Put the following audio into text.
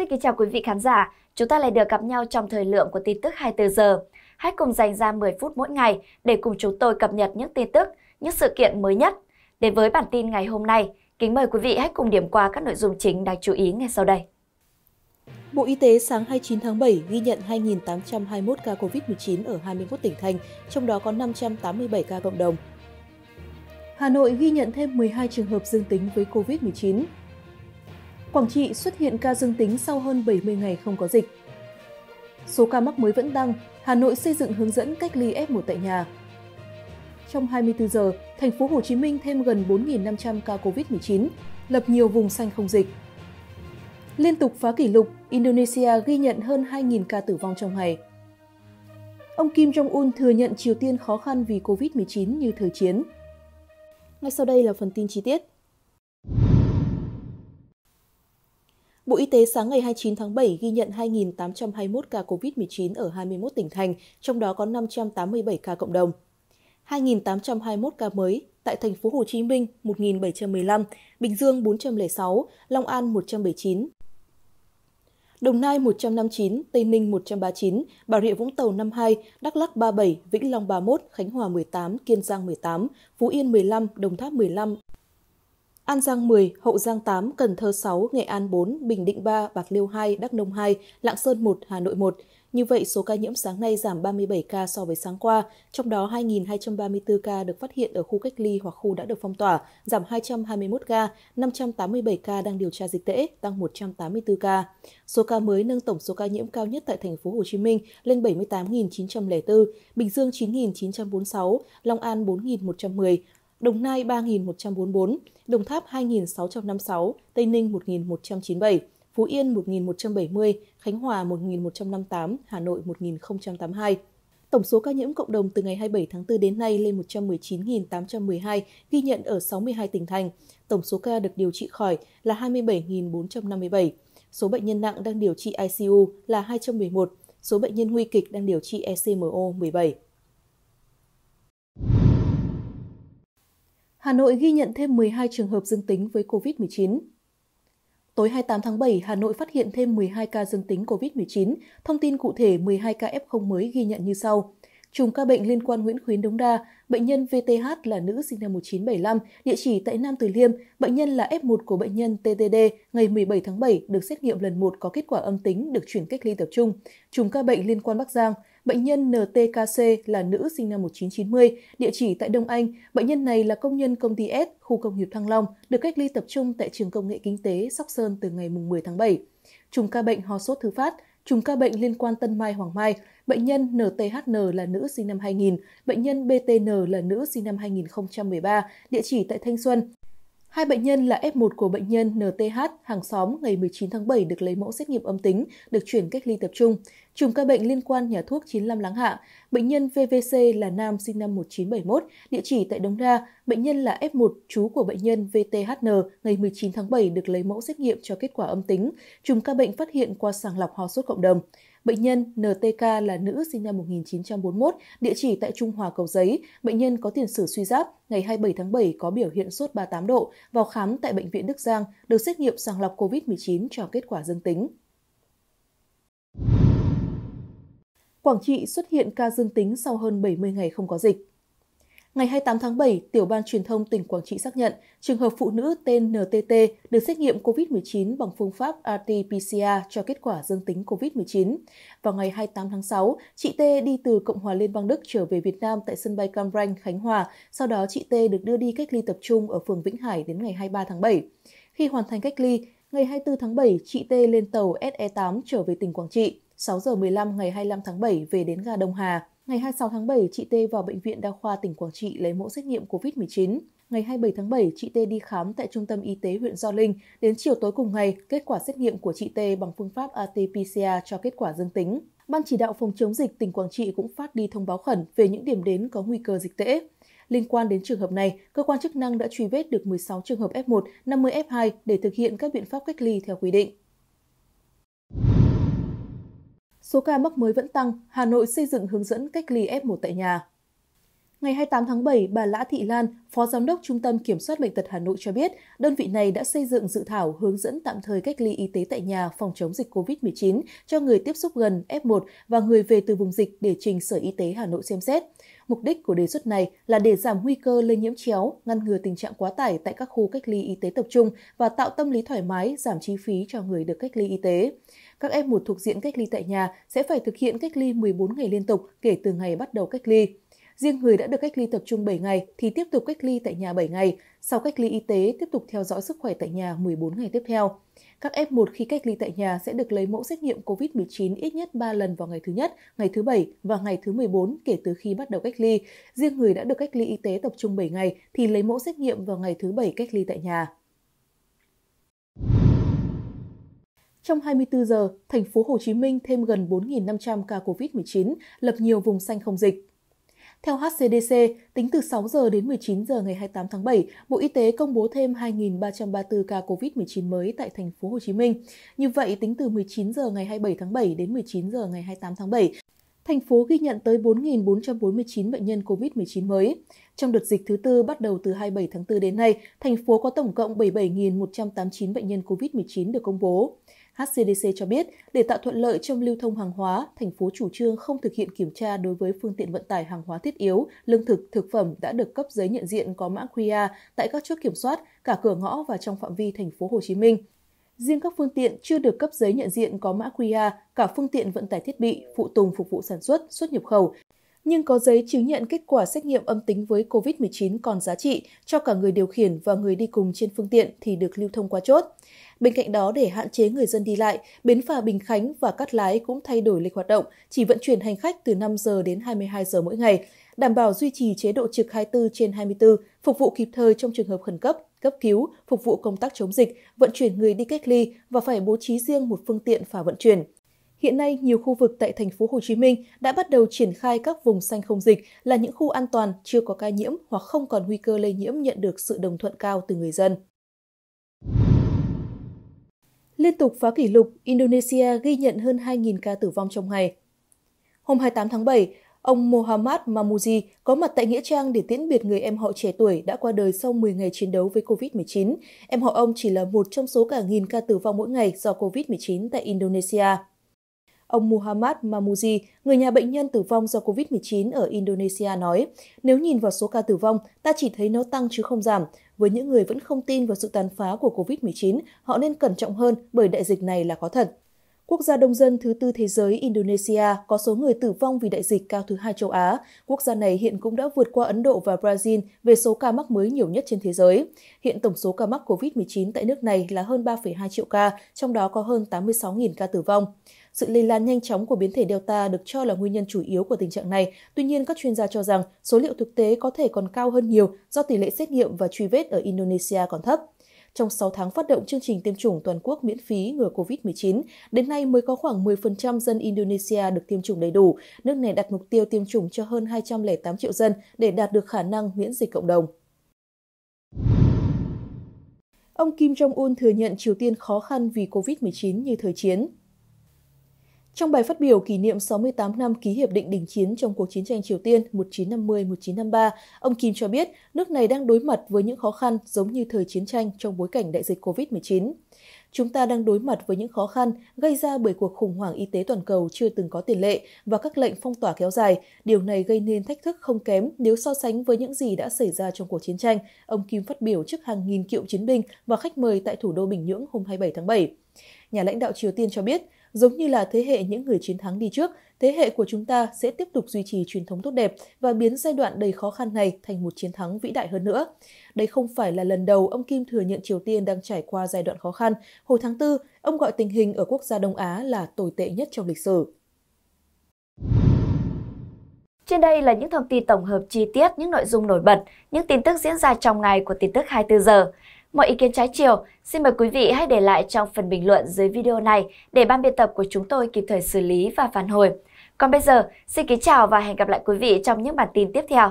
Xin kính chào quý vị khán giả. Chúng ta lại được gặp nhau trong thời lượng của tin tức 24 giờ. Hãy cùng dành ra 10 phút mỗi ngày để cùng chúng tôi cập nhật những tin tức, những sự kiện mới nhất. Đến với bản tin ngày hôm nay, kính mời quý vị hãy cùng điểm qua các nội dung chính đáng chú ý ngay sau đây. Bộ Y tế sáng 29 tháng 7 ghi nhận 2.821 ca COVID-19 ở 21 tỉnh thành, trong đó có 587 ca cộng đồng. Hà Nội ghi nhận thêm 12 trường hợp dương tính với COVID-19. Quảng Trị xuất hiện ca dương tính sau hơn 70 ngày không có dịch. Số ca mắc mới vẫn tăng, Hà Nội xây dựng hướng dẫn cách ly F1 tại nhà. Trong 24 giờ, thành phố Hồ Chí Minh thêm gần 4.500 ca COVID-19, lập nhiều vùng xanh không dịch. Liên tục phá kỷ lục, Indonesia ghi nhận hơn 2.000 ca tử vong trong ngày. Ông Kim Jong-un thừa nhận Triều Tiên khó khăn vì COVID-19 như thời chiến. Ngay sau đây là phần tin chi tiết. Bộ Y tế sáng ngày 29 tháng 7 ghi nhận 2.821 ca COVID-19 ở 21 tỉnh thành, trong đó có 587 ca cộng đồng. 2.821 ca mới tại thành phố Hồ Chí Minh 1.715, Bình Dương 406, Long An 179, Đồng Nai 159, Tây Ninh 139, Bà Rịa Vũng Tàu 52, Đắk Lắk 37, Vĩnh Long 31, Khánh Hòa 18, Kiên Giang 18, Phú Yên 15, Đồng Tháp 15, An Giang 10, Hậu Giang 8, Cần Thơ 6, Nghệ An 4, Bình Định 3, Bạc Liêu 2, Đắk Nông 2, Lạng Sơn 1, Hà Nội 1. Như vậy, số ca nhiễm sáng nay giảm 37 ca so với sáng qua, trong đó 2.234 ca được phát hiện ở khu cách ly hoặc khu đã được phong tỏa, giảm 221 ca, 587 ca đang điều tra dịch tễ, tăng 184 ca. Số ca mới nâng tổng số ca nhiễm cao nhất tại thành phố Hồ Chí Minh lên 78.904, Bình Dương 9.946, Long An 4.110, Đồng Nai 3.144, Đồng Tháp 2.656, Tây Ninh 1.197, Phú Yên 1.170, Khánh Hòa 1.158, Hà Nội 1.082. Tổng số ca nhiễm cộng đồng từ ngày 27 tháng 4 đến nay lên 119.812, ghi nhận ở 62 tỉnh thành. Tổng số ca được điều trị khỏi là 27.457. Số bệnh nhân nặng đang điều trị ICU là 211, số bệnh nhân nguy kịch đang điều trị ECMO 17. Hà Nội ghi nhận thêm 12 trường hợp dương tính với COVID-19. Tối 28 tháng 7, Hà Nội phát hiện thêm 12 ca dương tính COVID-19. Thông tin cụ thể 12 ca F0 mới ghi nhận như sau. Chùm ca bệnh liên quan Nguyễn Khuyến Đống Đa, bệnh nhân VTH là nữ sinh năm 1975, địa chỉ tại Nam Từ Liêm, bệnh nhân là F1 của bệnh nhân TTD, ngày 17 tháng 7 được xét nghiệm lần 1 có kết quả âm tính được chuyển cách ly tập trung. Chùm ca bệnh liên quan Bắc Giang, Bệnh nhân NTKC là nữ sinh năm 1990, địa chỉ tại Đông Anh. Bệnh nhân này là công nhân công ty S, khu công nghiệp Thăng Long, được cách ly tập trung tại trường công nghệ kinh tế Sóc Sơn từ ngày 10 tháng 7. Trùng ca bệnh ho sốt thứ phát, trùng ca bệnh liên quan Tân Mai Hoàng Mai, bệnh nhân NTHN là nữ sinh năm 2000, bệnh nhân BTN là nữ sinh năm 2013, địa chỉ tại Thanh Xuân. Hai bệnh nhân là F1 của bệnh nhân NTH, hàng xóm, ngày 19 tháng 7 được lấy mẫu xét nghiệm âm tính, được chuyển cách ly tập trung. Chùm ca bệnh liên quan nhà thuốc 95 Láng Hạ. Bệnh nhân VVC là nam sinh năm 1971, địa chỉ tại Đống Đa. Bệnh nhân là F1, chú của bệnh nhân VTHN, ngày 19 tháng 7 được lấy mẫu xét nghiệm cho kết quả âm tính. Chùm ca bệnh phát hiện qua sàng lọc ho sốt cộng đồng. Bệnh nhân NTK là nữ sinh năm 1941, địa chỉ tại Trung Hòa Cầu Giấy. Bệnh nhân có tiền sử suy giáp, ngày 27 tháng 7 có biểu hiện sốt 38 độ, vào khám tại Bệnh viện Đức Giang, được xét nghiệm sàng lọc COVID-19 cho kết quả dương tính. Quảng Trị xuất hiện ca dương tính sau hơn 70 ngày không có dịch. Ngày 28 tháng 7, Tiểu ban Truyền thông tỉnh Quảng Trị xác nhận trường hợp phụ nữ tên NTT được xét nghiệm COVID-19 bằng phương pháp RT-PCR cho kết quả dương tính COVID-19. Vào ngày 28 tháng 6, chị T đi từ Cộng hòa Liên bang Đức trở về Việt Nam tại sân bay Cam Ranh, Khánh Hòa. Sau đó, chị T được đưa đi cách ly tập trung ở phường Vĩnh Hải đến ngày 23 tháng 7. Khi hoàn thành cách ly, ngày 24 tháng 7, chị T lên tàu SE8 trở về tỉnh Quảng Trị. 6 giờ 15 ngày 25 tháng 7 về đến ga Đông Hà. Ngày 26 tháng 7, chị T vào Bệnh viện Đa khoa tỉnh Quảng Trị lấy mẫu xét nghiệm COVID-19. Ngày 27 tháng 7, chị T đi khám tại Trung tâm Y tế huyện Gio Linh. Đến chiều tối cùng ngày, kết quả xét nghiệm của chị T bằng phương pháp RT-PCR cho kết quả dương tính. Ban chỉ đạo phòng chống dịch tỉnh Quảng Trị cũng phát đi thông báo khẩn về những điểm đến có nguy cơ dịch tễ. Liên quan đến trường hợp này, cơ quan chức năng đã truy vết được 16 trường hợp F1, 50 F2 để thực hiện các biện pháp cách ly theo quy định. Số ca mắc mới vẫn tăng, Hà Nội xây dựng hướng dẫn cách ly F1 tại nhà. Ngày 28 tháng 7, bà Lã Thị Lan, Phó Giám đốc Trung tâm Kiểm soát Bệnh tật Hà Nội cho biết, đơn vị này đã xây dựng dự thảo hướng dẫn tạm thời cách ly y tế tại nhà phòng chống dịch COVID-19 cho người tiếp xúc gần F1 và người về từ vùng dịch để trình Sở Y tế Hà Nội xem xét. Mục đích của đề xuất này là để giảm nguy cơ lây nhiễm chéo, ngăn ngừa tình trạng quá tải tại các khu cách ly y tế tập trung và tạo tâm lý thoải mái, giảm chi phí cho người được cách ly y tế. Các f một thuộc diện cách ly tại nhà sẽ phải thực hiện cách ly 14 ngày liên tục kể từ ngày bắt đầu cách ly. Riêng người đã được cách ly tập trung 7 ngày thì tiếp tục cách ly tại nhà 7 ngày, sau cách ly y tế tiếp tục theo dõi sức khỏe tại nhà 14 ngày tiếp theo. Các F1 khi cách ly tại nhà sẽ được lấy mẫu xét nghiệm COVID-19 ít nhất 3 lần vào ngày thứ nhất, ngày thứ bảy và ngày thứ 14 kể từ khi bắt đầu cách ly. Riêng người đã được cách ly y tế tập trung 7 ngày thì lấy mẫu xét nghiệm vào ngày thứ bảy cách ly tại nhà. Trong 24 giờ, thành phố Hồ Chí Minh thêm gần 4.500 ca COVID-19, lập nhiều vùng xanh không dịch. Theo HCDC, tính từ 6 giờ đến 19 giờ ngày 28 tháng 7, Bộ Y tế công bố thêm 2.334 ca COVID-19 mới tại thành phố Hồ Chí Minh. Như vậy, tính từ 19 giờ ngày 27 tháng 7 đến 19 giờ ngày 28 tháng 7, thành phố ghi nhận tới 4.449 bệnh nhân COVID-19 mới. Trong đợt dịch thứ tư bắt đầu từ 27 tháng 4 đến nay, thành phố có tổng cộng 77.189 bệnh nhân COVID-19 được công bố. HCDC cho biết, để tạo thuận lợi trong lưu thông hàng hóa, thành phố chủ trương không thực hiện kiểm tra đối với phương tiện vận tải hàng hóa thiết yếu, lương thực, thực phẩm đã được cấp giấy nhận diện có mã QR tại các chốt kiểm soát, cả cửa ngõ và trong phạm vi thành phố Hồ Chí Minh. Riêng các phương tiện chưa được cấp giấy nhận diện có mã QR, cả phương tiện vận tải thiết bị, phụ tùng phục vụ sản xuất, xuất nhập khẩu nhưng có giấy chứng nhận kết quả xét nghiệm âm tính với COVID-19 còn giá trị cho cả người điều khiển và người đi cùng trên phương tiện thì được lưu thông qua chốt. Bên cạnh đó, để hạn chế người dân đi lại, bến phà Bình Khánh và Cát Lái cũng thay đổi lịch hoạt động, chỉ vận chuyển hành khách từ 5 giờ đến 22 giờ mỗi ngày, đảm bảo duy trì chế độ trực 24 trên 24, phục vụ kịp thời trong trường hợp khẩn cấp, cấp cứu, phục vụ công tác chống dịch, vận chuyển người đi cách ly và phải bố trí riêng một phương tiện phà vận chuyển. Hiện nay, nhiều khu vực tại thành phố Hồ Chí Minh đã bắt đầu triển khai các vùng xanh không dịch là những khu an toàn chưa có ca nhiễm hoặc không còn nguy cơ lây nhiễm nhận được sự đồng thuận cao từ người dân. Liên tục phá kỷ lục, Indonesia ghi nhận hơn 2.000 ca tử vong trong ngày. Hôm 28 tháng 7, ông Mohammad Mamuji có mặt tại Nghĩa Trang để tiễn biệt người em họ trẻ tuổi đã qua đời sau 10 ngày chiến đấu với COVID-19. Em họ ông chỉ là một trong số cả nghìn ca tử vong mỗi ngày do COVID-19 tại Indonesia. Ông Muhammad Mamuji, người nhà bệnh nhân tử vong do COVID-19 ở Indonesia nói, nếu nhìn vào số ca tử vong, ta chỉ thấy nó tăng chứ không giảm. Với những người vẫn không tin vào sự tàn phá của COVID-19, họ nên cẩn trọng hơn bởi đại dịch này là có thật. Quốc gia đông dân thứ tư thế giới Indonesia có số người tử vong vì đại dịch cao thứ hai châu Á. Quốc gia này hiện cũng đã vượt qua Ấn Độ và Brazil về số ca mắc mới nhiều nhất trên thế giới. Hiện tổng số ca mắc COVID-19 tại nước này là hơn 3,2 triệu ca, trong đó có hơn 86.000 ca tử vong. Sự lây lan nhanh chóng của biến thể Delta được cho là nguyên nhân chủ yếu của tình trạng này. Tuy nhiên, các chuyên gia cho rằng số liệu thực tế có thể còn cao hơn nhiều do tỷ lệ xét nghiệm và truy vết ở Indonesia còn thấp. Trong 6 tháng phát động chương trình tiêm chủng toàn quốc miễn phí ngừa COVID-19, đến nay mới có khoảng 10% dân Indonesia được tiêm chủng đầy đủ. Nước này đặt mục tiêu tiêm chủng cho hơn 208 triệu dân để đạt được khả năng miễn dịch cộng đồng. Ông Kim Jong-un thừa nhận Triều Tiên khó khăn vì COVID-19 như thời chiến. Trong bài phát biểu kỷ niệm 68 năm ký hiệp định đình chiến trong cuộc chiến tranh Triều Tiên 1950-1953, ông Kim cho biết nước này đang đối mặt với những khó khăn giống như thời chiến tranh trong bối cảnh đại dịch COVID-19. Chúng ta đang đối mặt với những khó khăn gây ra bởi cuộc khủng hoảng y tế toàn cầu chưa từng có tiền lệ và các lệnh phong tỏa kéo dài. Điều này gây nên thách thức không kém nếu so sánh với những gì đã xảy ra trong cuộc chiến tranh, ông Kim phát biểu trước hàng nghìn cựu chiến binh và khách mời tại thủ đô Bình Nhưỡng hôm 27 tháng 7. Nhà lãnh đạo Triều Tiên cho biết, Giống như là thế hệ những người chiến thắng đi trước, thế hệ của chúng ta sẽ tiếp tục duy trì truyền thống tốt đẹp và biến giai đoạn đầy khó khăn này thành một chiến thắng vĩ đại hơn nữa. Đây không phải là lần đầu ông Kim thừa nhận Triều Tiên đang trải qua giai đoạn khó khăn. Hồi tháng 4, ông gọi tình hình ở quốc gia Đông Á là tồi tệ nhất trong lịch sử. Trên đây là những thông tin tổng hợp chi tiết, những nội dung nổi bật, những tin tức diễn ra trong ngày của tin tức 24 giờ. Mọi ý kiến trái chiều, xin mời quý vị hãy để lại trong phần bình luận dưới video này để ban biên tập của chúng tôi kịp thời xử lý và phản hồi. Còn bây giờ, xin kính chào và hẹn gặp lại quý vị trong những bản tin tiếp theo.